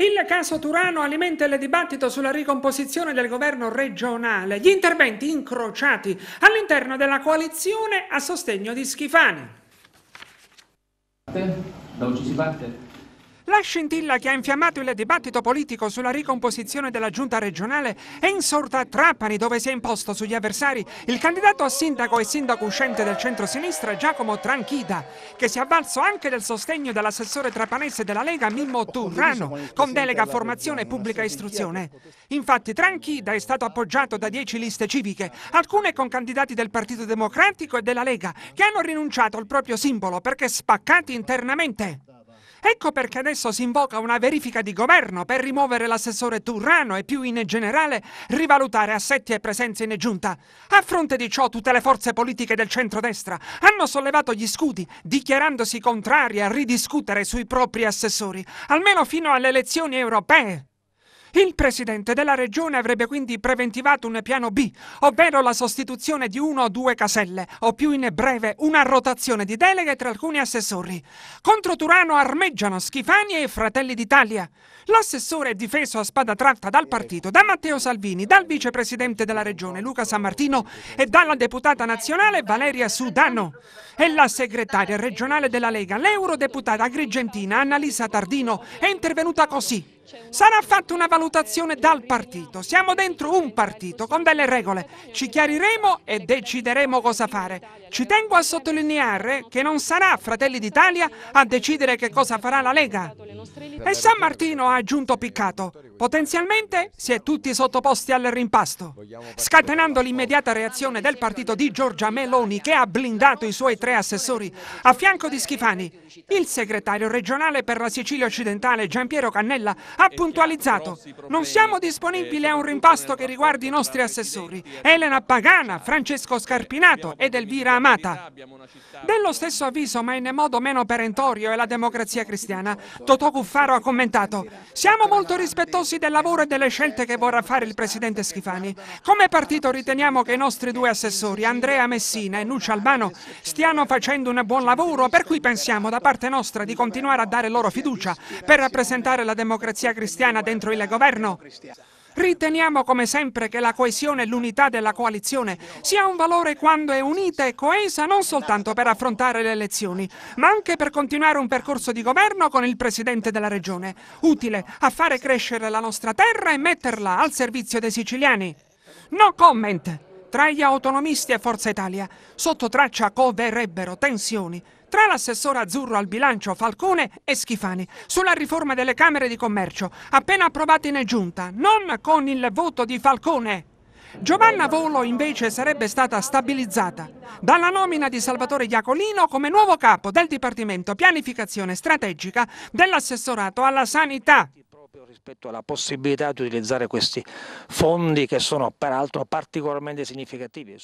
Il caso Turano alimenta il dibattito sulla ricomposizione del governo regionale, gli interventi incrociati all'interno della coalizione a sostegno di Schifani. Da dove ci si parte la scintilla che ha infiammato il dibattito politico sulla ricomposizione della giunta regionale è insorta a Trapani, dove si è imposto sugli avversari il candidato a sindaco e sindaco uscente del centro-sinistra Giacomo Tranchida, che si è avvalso anche del sostegno dell'assessore trapanese della Lega Mimmo Turrano, con delega formazione e pubblica istruzione. Infatti Tranchida è stato appoggiato da dieci liste civiche, alcune con candidati del Partito Democratico e della Lega, che hanno rinunciato al proprio simbolo perché spaccati internamente. Ecco perché adesso si invoca una verifica di governo per rimuovere l'assessore Turrano e più in generale rivalutare assetti e presenze in giunta. A fronte di ciò tutte le forze politiche del centrodestra hanno sollevato gli scudi dichiarandosi contrarie a ridiscutere sui propri assessori, almeno fino alle elezioni europee. Il presidente della regione avrebbe quindi preventivato un piano B, ovvero la sostituzione di uno o due caselle, o più in breve una rotazione di deleghe tra alcuni assessori. Contro Turano armeggiano Schifani e i Fratelli d'Italia. L'assessore è difeso a spada tratta dal partito, da Matteo Salvini, dal vicepresidente della regione Luca San Martino e dalla deputata nazionale Valeria Sudano. E la segretaria regionale della Lega, l'eurodeputata agrigentina Annalisa Tardino, è intervenuta così. Sarà fatta una valutazione dal partito. Siamo dentro un partito con delle regole. Ci chiariremo e decideremo cosa fare. Ci tengo a sottolineare che non sarà Fratelli d'Italia a decidere che cosa farà la Lega. E San Martino ha aggiunto piccato. Potenzialmente si è tutti sottoposti al rimpasto, scatenando l'immediata reazione del partito di Giorgia Meloni che ha blindato i suoi tre assessori a fianco di Schifani. Il segretario regionale per la Sicilia occidentale Giampiero Cannella ha ecco, puntualizzato non siamo disponibili a un rimpasto che riguardi i nostri assessori Elena Pagana, Francesco Scarpinato ed Elvira Amata. Dello stesso avviso ma in modo meno perentorio è la democrazia cristiana. Totò Cuffaro ha commentato siamo molto rispettosi fiduciosi del lavoro e delle scelte che vorrà fare il presidente Schifani. Come partito riteniamo che i nostri due assessori, Andrea Messina e Nuccia Albano, stiano facendo un buon lavoro, per cui pensiamo da parte nostra di continuare a dare loro fiducia per rappresentare la democrazia cristiana dentro il governo. Riteniamo come sempre che la coesione e l'unità della coalizione sia un valore quando è unita e coesa non soltanto per affrontare le elezioni, ma anche per continuare un percorso di governo con il Presidente della Regione, utile a fare crescere la nostra terra e metterla al servizio dei siciliani. No comment! Tra gli autonomisti e Forza Italia, sotto traccia coverebbero tensioni tra l'assessore azzurro al bilancio Falcone e Schifani sulla riforma delle Camere di Commercio, appena approvata in giunta, non con il voto di Falcone. Giovanna Volo invece sarebbe stata stabilizzata dalla nomina di Salvatore Iacolino come nuovo capo del Dipartimento Pianificazione Strategica dell'assessorato alla sanità rispetto alla possibilità di utilizzare questi fondi che sono peraltro particolarmente significativi.